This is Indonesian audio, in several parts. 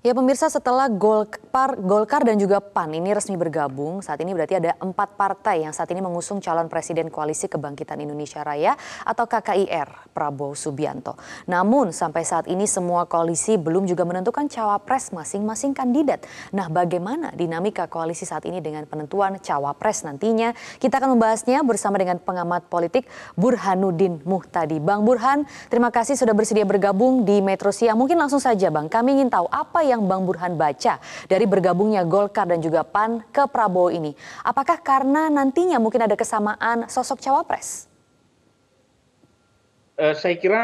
Ya pemirsa setelah Golkar, Golkar dan juga PAN ini resmi bergabung, saat ini berarti ada empat partai yang saat ini mengusung calon presiden Koalisi Kebangkitan Indonesia Raya atau KKIR Prabowo Subianto. Namun sampai saat ini semua koalisi belum juga menentukan cawapres masing-masing kandidat. Nah bagaimana dinamika koalisi saat ini dengan penentuan cawapres nantinya? Kita akan membahasnya bersama dengan pengamat politik Burhanuddin Muhtadi. Bang Burhan, terima kasih sudah bersedia bergabung di Metro Siang. Mungkin langsung saja Bang, kami ingin tahu apa yang Bang Burhan baca dari bergabungnya Golkar dan juga PAN ke Prabowo ini? Apakah karena nantinya mungkin ada kesamaan sosok cawapres? Eh, saya kira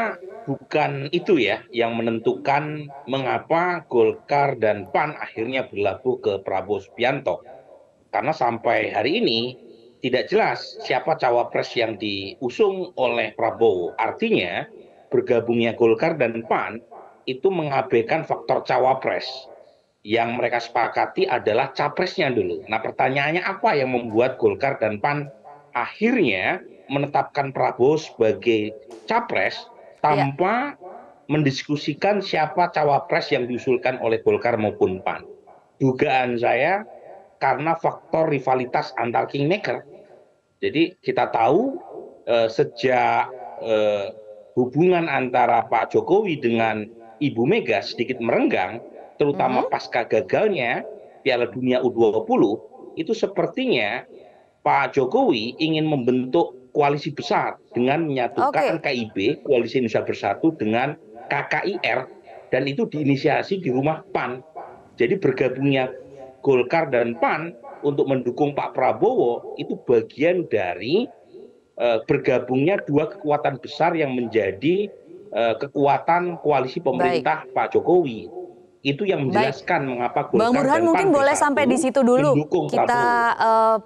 bukan itu ya yang menentukan mengapa Golkar dan PAN akhirnya berlabuh ke Prabowo Subianto. Karena sampai hari ini tidak jelas siapa cawapres yang diusung oleh Prabowo. Artinya bergabungnya Golkar dan PAN itu mengabaikan faktor cawapres yang mereka sepakati adalah capresnya dulu. Nah pertanyaannya apa yang membuat Golkar dan PAN akhirnya menetapkan Prabowo sebagai capres tanpa ya. mendiskusikan siapa cawapres yang diusulkan oleh Golkar maupun PAN. Dugaan saya karena faktor rivalitas antar kingmaker. Jadi kita tahu eh, sejak eh, hubungan antara Pak Jokowi dengan Ibu Mega sedikit merenggang, terutama hmm. pasca gagalnya Piala Dunia U20, itu sepertinya Pak Jokowi ingin membentuk koalisi besar dengan menyatukan okay. KIB, Koalisi Indonesia Bersatu dengan KKIR dan itu diinisiasi di rumah PAN. Jadi bergabungnya Golkar dan PAN untuk mendukung Pak Prabowo itu bagian dari eh, bergabungnya dua kekuatan besar yang menjadi Eh, kekuatan koalisi pemerintah Baik. Pak Jokowi itu yang menjelaskan Baik. mengapa Golkar Bang Burhan mungkin boleh sampai di situ dulu kita uh,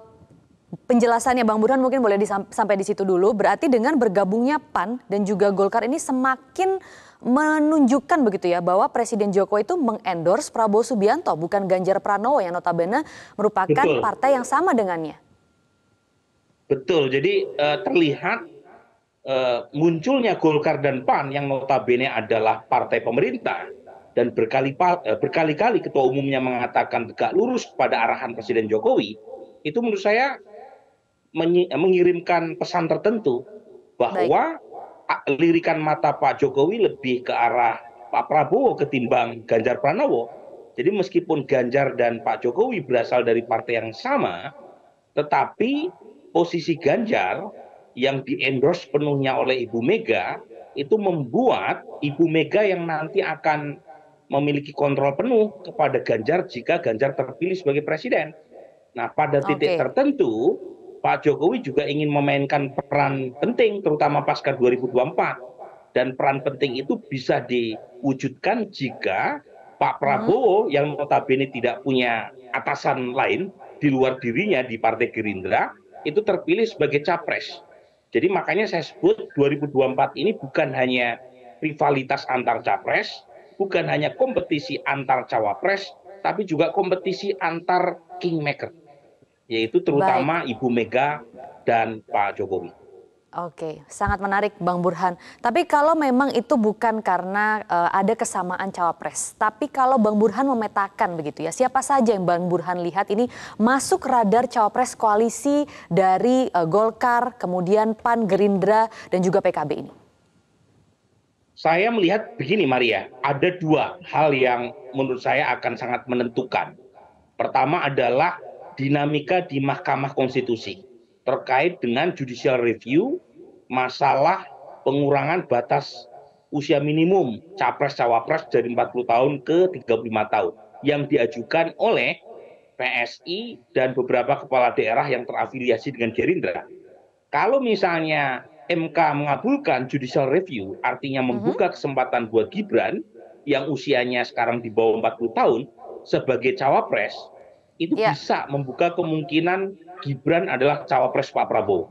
penjelasannya Bang Burhan mungkin boleh sampai di situ dulu berarti dengan bergabungnya PAN dan juga Golkar ini semakin menunjukkan begitu ya bahwa Presiden Jokowi itu mengendorse Prabowo Subianto bukan Ganjar Pranowo yang notabene merupakan Betul. partai yang sama dengannya. Betul. Jadi uh, terlihat Eh, munculnya golkar dan pan yang notabene adalah partai pemerintah dan berkali eh, kali ketua umumnya mengatakan tegak lurus pada arahan presiden jokowi itu menurut saya mengirimkan pesan tertentu bahwa Baik. lirikan mata pak jokowi lebih ke arah pak prabowo ketimbang ganjar pranowo jadi meskipun ganjar dan pak jokowi berasal dari partai yang sama tetapi posisi ganjar yang diendorse penuhnya oleh Ibu Mega itu membuat Ibu Mega yang nanti akan memiliki kontrol penuh kepada Ganjar jika Ganjar terpilih sebagai presiden. Nah, pada titik okay. tertentu Pak Jokowi juga ingin memainkan peran penting terutama pasca 2024 dan peran penting itu bisa diwujudkan jika Pak hmm. Prabowo hmm. yang notabene tidak punya atasan lain di luar dirinya di Partai Gerindra itu terpilih sebagai capres. Jadi makanya saya sebut 2024 ini bukan hanya rivalitas antar capres, bukan hanya kompetisi antar cawapres, tapi juga kompetisi antar kingmaker, yaitu terutama Baik. Ibu Mega dan Pak Jokowi. Oke, sangat menarik Bang Burhan. Tapi kalau memang itu bukan karena uh, ada kesamaan cawapres, tapi kalau Bang Burhan memetakan begitu ya, siapa saja yang Bang Burhan lihat ini masuk radar cawapres koalisi dari uh, Golkar, kemudian PAN, Gerindra dan juga PKB ini? Saya melihat begini Maria, ada dua hal yang menurut saya akan sangat menentukan. Pertama adalah dinamika di Mahkamah Konstitusi terkait dengan judicial review masalah pengurangan batas usia minimum capres cawapres dari 40 tahun ke 35 tahun yang diajukan oleh PSI dan beberapa kepala daerah yang terafiliasi dengan Gerindra. Kalau misalnya MK mengabulkan judicial review, artinya mhm. membuka kesempatan buat Gibran yang usianya sekarang di bawah 40 tahun sebagai cawapres, itu ya. bisa membuka kemungkinan Gibran adalah cawapres Pak Prabowo.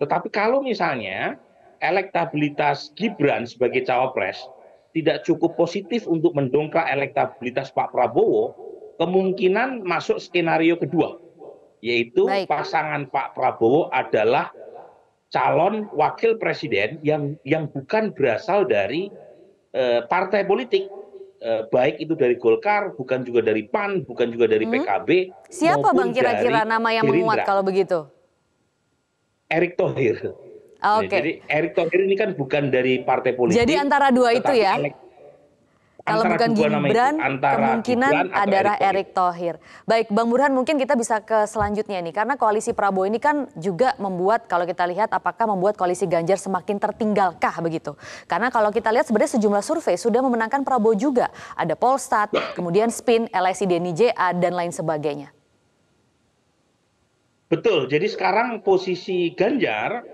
Tetapi kalau misalnya elektabilitas Gibran sebagai cawapres tidak cukup positif untuk mendongkrak elektabilitas Pak Prabowo, kemungkinan masuk skenario kedua, yaitu Baik. pasangan Pak Prabowo adalah calon wakil presiden yang yang bukan berasal dari eh, partai politik Eh, baik itu dari Golkar, bukan juga dari PAN, bukan juga dari hmm? PKB. Siapa bang kira-kira nama yang Gerindra. menguat kalau begitu? Erick Thohir. Ah, oke. Okay. Nah, jadi Erick Thohir ini kan bukan dari partai politik. Jadi antara dua itu ya. Elek kalau bukan Gibran, kemungkinan Gibran adalah Erick Thohir. Baik, Bang Burhan mungkin kita bisa ke selanjutnya nih. Karena koalisi Prabowo ini kan juga membuat, kalau kita lihat apakah membuat koalisi Ganjar semakin tertinggalkah begitu. Karena kalau kita lihat sebenarnya sejumlah survei sudah memenangkan Prabowo juga. Ada Polstat, kemudian SPIN, LSI Denny JA, dan lain sebagainya. Betul, jadi sekarang posisi Ganjar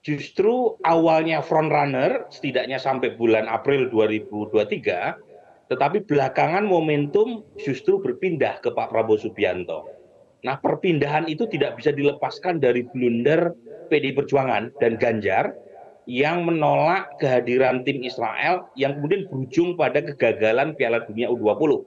justru awalnya front runner setidaknya sampai bulan April 2023 tetapi belakangan momentum justru berpindah ke Pak Prabowo Subianto. Nah, perpindahan itu tidak bisa dilepaskan dari blunder PD Perjuangan dan Ganjar yang menolak kehadiran tim Israel yang kemudian berujung pada kegagalan Piala Dunia U20. Uhum.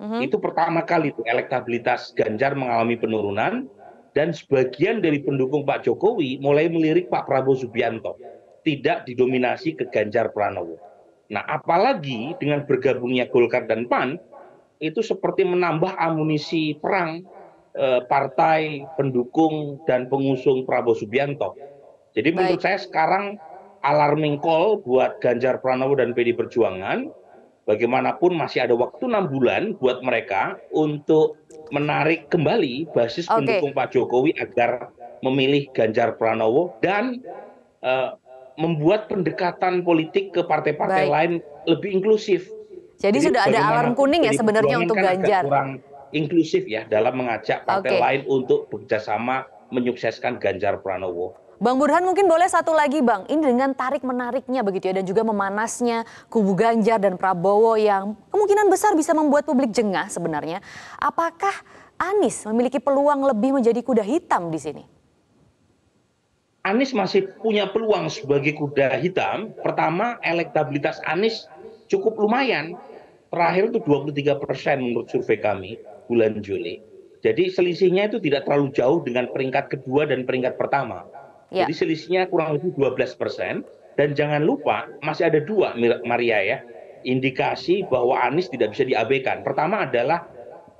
Mhm. Itu pertama kali itu elektabilitas Ganjar mengalami penurunan dan sebagian dari pendukung Pak Jokowi mulai melirik Pak Prabowo Subianto, tidak didominasi ke Ganjar Pranowo. Nah, apalagi dengan bergabungnya Golkar dan PAN itu seperti menambah amunisi perang eh, partai pendukung dan pengusung Prabowo Subianto. Jadi Baik. menurut saya sekarang alarming call buat Ganjar Pranowo dan PD Perjuangan bagaimanapun masih ada waktu enam bulan buat mereka untuk menarik kembali basis okay. pendukung Pak Jokowi agar memilih Ganjar Pranowo dan uh, membuat pendekatan politik ke partai-partai lain lebih inklusif. Jadi, Jadi sudah ada alarm kuning ya sebenarnya untuk kan Ganjar. Kurang inklusif ya dalam mengajak partai okay. lain untuk bekerjasama menyukseskan Ganjar Pranowo. Bang Burhan mungkin boleh satu lagi Bang, ini dengan tarik menariknya begitu ya dan juga memanasnya kubu Ganjar dan Prabowo yang kemungkinan besar bisa membuat publik jengah sebenarnya. Apakah Anies memiliki peluang lebih menjadi kuda hitam di sini? Anies masih punya peluang sebagai kuda hitam. Pertama, elektabilitas Anies cukup lumayan. Terakhir itu 23 persen menurut survei kami bulan Juli. Jadi selisihnya itu tidak terlalu jauh dengan peringkat kedua dan peringkat pertama. Ya. Jadi selisihnya kurang lebih 12 persen. Dan jangan lupa masih ada dua Maria ya indikasi bahwa Anies tidak bisa diabaikan. Pertama adalah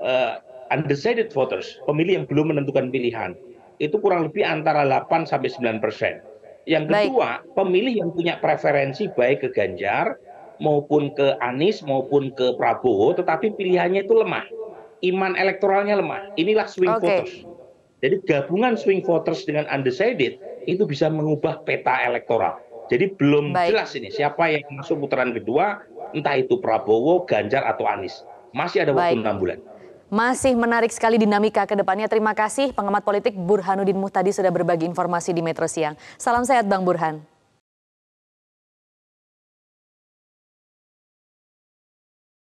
uh, undecided voters, pemilih yang belum menentukan pilihan itu kurang lebih antara 8 sampai 9 persen. Yang kedua, baik. pemilih yang punya preferensi baik ke Ganjar maupun ke Anies maupun ke Prabowo, tetapi pilihannya itu lemah, iman elektoralnya lemah. Inilah swing okay. voters. Jadi gabungan swing voters dengan undecided itu bisa mengubah peta elektoral. Jadi belum baik. jelas ini siapa yang masuk putaran kedua, entah itu Prabowo, Ganjar atau Anies. Masih ada waktu enam bulan. Masih menarik sekali dinamika ke depannya. Terima kasih pengamat politik Burhanuddin Muhtadi sudah berbagi informasi di Metro Siang. Salam sehat Bang Burhan.